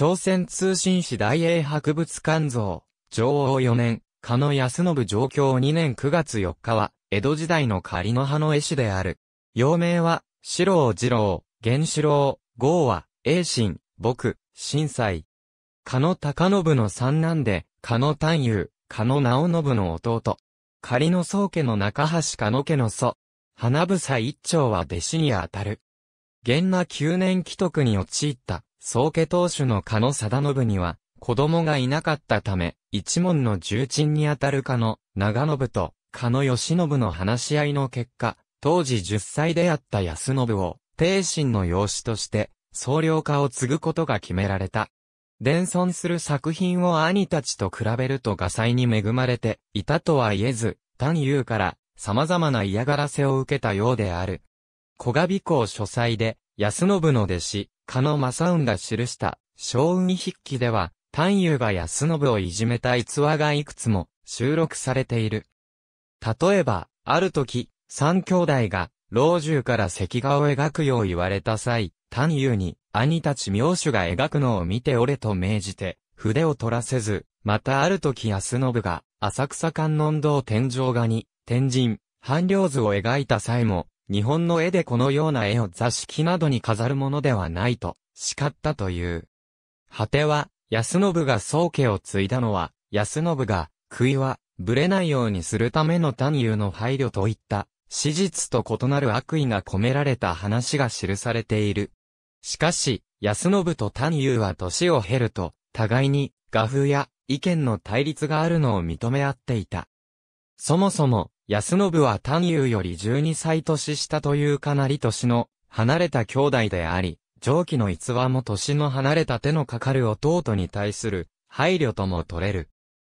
朝鮮通信史大英博物館像、上王4年、加野康信上京2年9月4日は、江戸時代の仮の葉の絵師である。幼名は、四郎二郎、源四郎、豪は、栄心、僕、震災。加野高信の三男で、加野丹友、加野直信の弟。仮の宗家の中橋加野家の祖。花房一丁は弟子にあたる。玄那九年既得に陥った宗家当主の加野貞信には、子供がいなかったため、一門の重鎮にあたる加野長信と加野義信の話し合いの結果、当時10歳であった安信を、定信の養子として、総領家を継ぐことが決められた。伝存する作品を兄たちと比べると画才に恵まれていたとは言えず、単優から様々な嫌がらせを受けたようである。小賀美校書斎で、安信の弟子、加野正雲が記した、小雲筆記では、丹幽が安信をいじめた逸話がいくつも収録されている。例えば、ある時、三兄弟が、老中から石画を描くよう言われた際、丹幽に、兄たち妙手が描くのを見ておれと命じて、筆を取らせず、またある時安信が、浅草観音堂天井画に、天神、半量図を描いた際も、日本の絵でこのような絵を座敷などに飾るものではないと、叱ったという。果ては、安信が宗家を継いだのは、安信が、悔いは、ぶれないようにするための単優の配慮といった、史実と異なる悪意が込められた話が記されている。しかし、安信と単優は年を経ると、互いに、画風や意見の対立があるのを認め合っていた。そもそも、安信は丹友より12歳年下というかなり年の離れた兄弟であり、上記の逸話も年の離れた手のかかる弟に対する配慮とも取れる。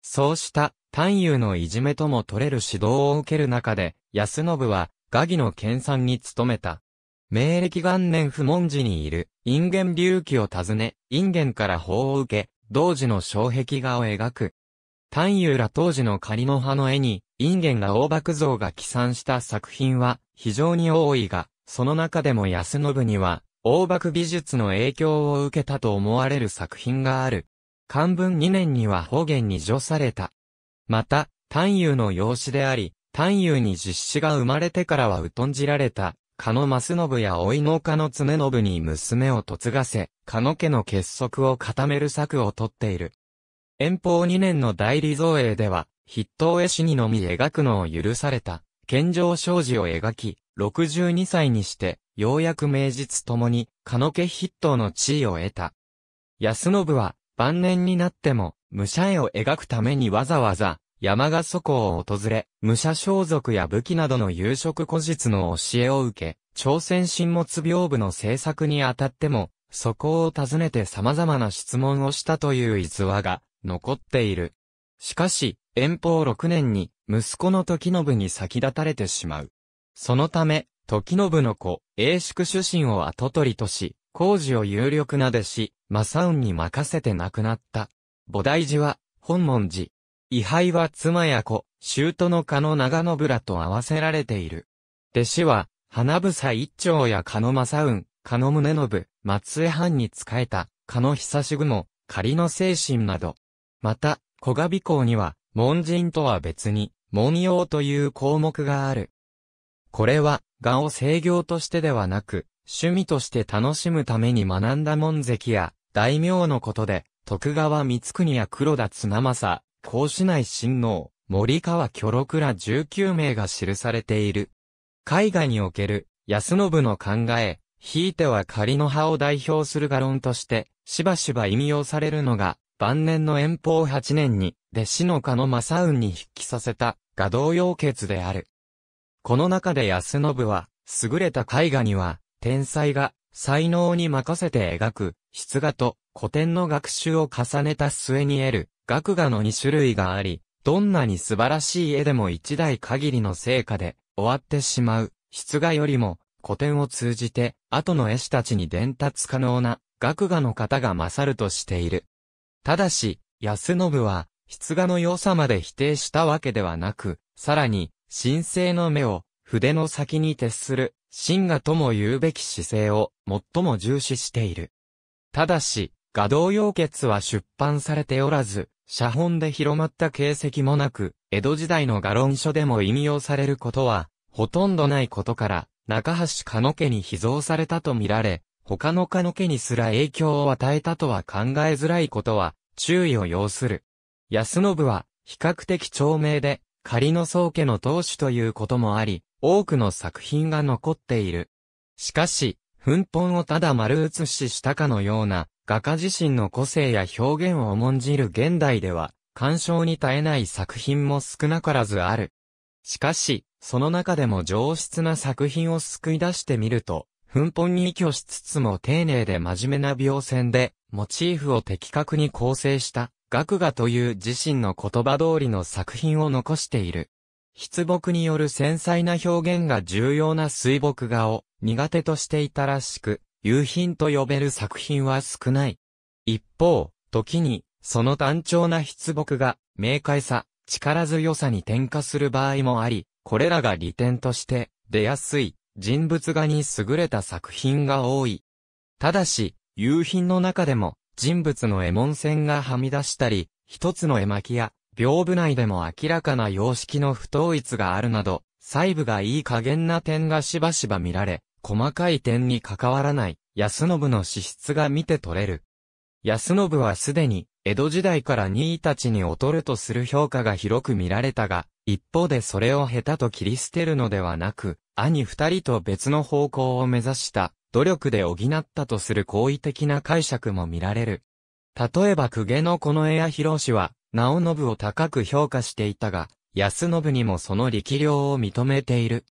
そうした丹友のいじめとも取れる指導を受ける中で、安信は画技の研鑽に努めた。明暦元年不問時にいる、陰元隆起を訪ね、陰元から法を受け、同時の障壁画を描く。丹友ら当時の仮の葉の絵に、ゲンが大爆像が起算した作品は非常に多いが、その中でも安信には、大爆美術の影響を受けたと思われる作品がある。漢文2年には方言に除された。また、丹遊の養子であり、丹遊に実子が生まれてからは疎んじられた、加野正信や老いの加野常信に娘を嫁がせ、加野家の結束を固める策をとっている。遠方2年の代理造営では、筆頭絵師にのみ描くのを許された、健常障子を描き、62歳にして、ようやく名実ともに、かのけ筆頭の地位を得た。安信は、晩年になっても、武者絵を描くためにわざわざ、山賀祖港を訪れ、武者装束や武器などの夕食古実の教えを受け、朝鮮新物屏風の制作にあたっても、そこを訪ねて様々な質問をしたという逸話が残っている。しかし、遠方6年に、息子の時信に先立たれてしまう。そのため、時信の子、英宿主臣を跡取りとし、工事を有力な弟子、正雲に任せて亡くなった。菩提寺は、本門寺。位牌は妻や子、舅の家の長信らと合わせられている。弟子は、花房一丁や加野正雲、加野宗信、松江藩に仕えた、加野久し雲、仮の精神など。また、古賀美校には、門人とは別に、門用という項目がある。これは、画を制御としてではなく、趣味として楽しむために学んだ門跡や、大名のことで、徳川光国や黒田綱政、孔子内親王、森川巨六ら19名が記されている。海外における、安信の考え、ひいては仮の葉を代表する画論として、しばしば引用されるのが、晩年の遠方8年に、弟子の加野正雲に筆記させた、画道要決である。この中で安信は、優れた絵画には、天才が、才能に任せて描く、筆画と古典の学習を重ねた末に得る、学画の2種類があり、どんなに素晴らしい絵でも一代限りの成果で、終わってしまう、筆画よりも、古典を通じて、後の絵師たちに伝達可能な、学画の方が勝るとしている。ただし、安信は、出画の良さまで否定したわけではなく、さらに、神聖の目を、筆の先に徹する、神画とも言うべき姿勢を、最も重視している。ただし、画道要決は出版されておらず、写本で広まった形跡もなく、江戸時代の画論書でも引用されることは、ほとんどないことから、中橋加野家に秘蔵されたとみられ、他のかの家にすら影響を与えたとは考えづらいことは、注意を要する。安信は、比較的長命で、仮の宗家の当主ということもあり、多くの作品が残っている。しかし、奮本をただ丸写ししたかのような、画家自身の個性や表現を重んじる現代では、干渉に耐えない作品も少なからずある。しかし、その中でも上質な作品を救い出してみると、奮本に依拠しつつも丁寧で真面目な描線で、モチーフを的確に構成した、学画という自身の言葉通りの作品を残している。筆墨による繊細な表現が重要な水墨画を苦手としていたらしく、夕品と呼べる作品は少ない。一方、時に、その単調な筆墨が、明快さ、力強さに転化する場合もあり、これらが利点として、出やすい、人物画に優れた作品が多い。ただし、夕品の中でも、人物の絵文線がはみ出したり、一つの絵巻や、屏風内でも明らかな様式の不統一があるなど、細部がいい加減な点がしばしば見られ、細かい点に関わらない、安信の資質が見て取れる。安信はすでに、江戸時代から任意たちに劣るとする評価が広く見られたが、一方でそれを下手と切り捨てるのではなく、兄二人と別の方向を目指した努力で補ったとする好意的な解釈も見られる。例えば公家のの衛や広氏は、直信を高く評価していたが、安信にもその力量を認めている。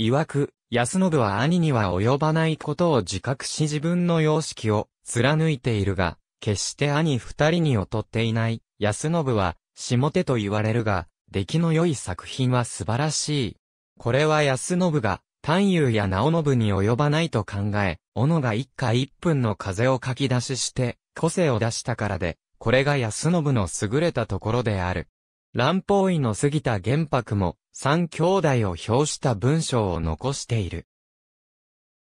曰く、安信は兄には及ばないことを自覚し自分の様式を貫いているが、決して兄二人に劣っていない。安信は、下手と言われるが、出来の良い作品は素晴らしい。これは安信が、丹友や直信に及ばないと考え、斧が一家一分の風を書き出しして、個性を出したからで、これが安信の優れたところである。乱方医の杉田玄白も、三兄弟を表した文章を残している。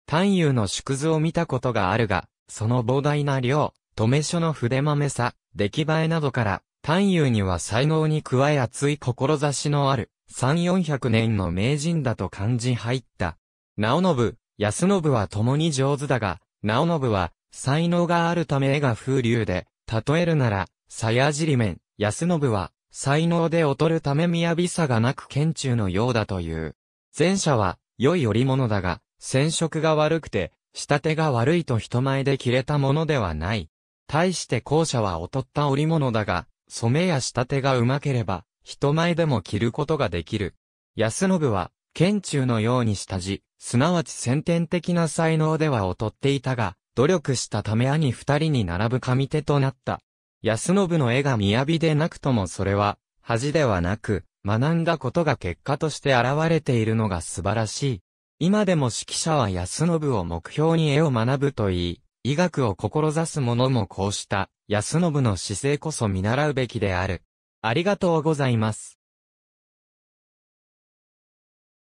丹友の縮図を見たことがあるが、その膨大な量、止め書の筆豆さ、出来栄えなどから、丹友には才能に加え熱い志のある、三四百年の名人だと漢字入った。直信、安信は共に上手だが、直信は、才能があるため絵が風流で、例えるなら、鞘尻面、安信は、才能で劣るため雅さがなく県中のようだという。前者は、良い織物だが、染色が悪くて、下手が悪いと人前で切れたものではない。対して後者は劣った織物だが、染めや下手がうまければ、人前でも着ることができる。安信は、県中のように下地、すなわち先天的な才能では劣っていたが、努力したため兄二人に並ぶ神手となった。安信の絵が雅でなくともそれは、恥ではなく、学んだことが結果として現れているのが素晴らしい。今でも指揮者は安信を目標に絵を学ぶといい、医学を志す者もこうした、安信の姿勢こそ見習うべきである。ありがとうございます。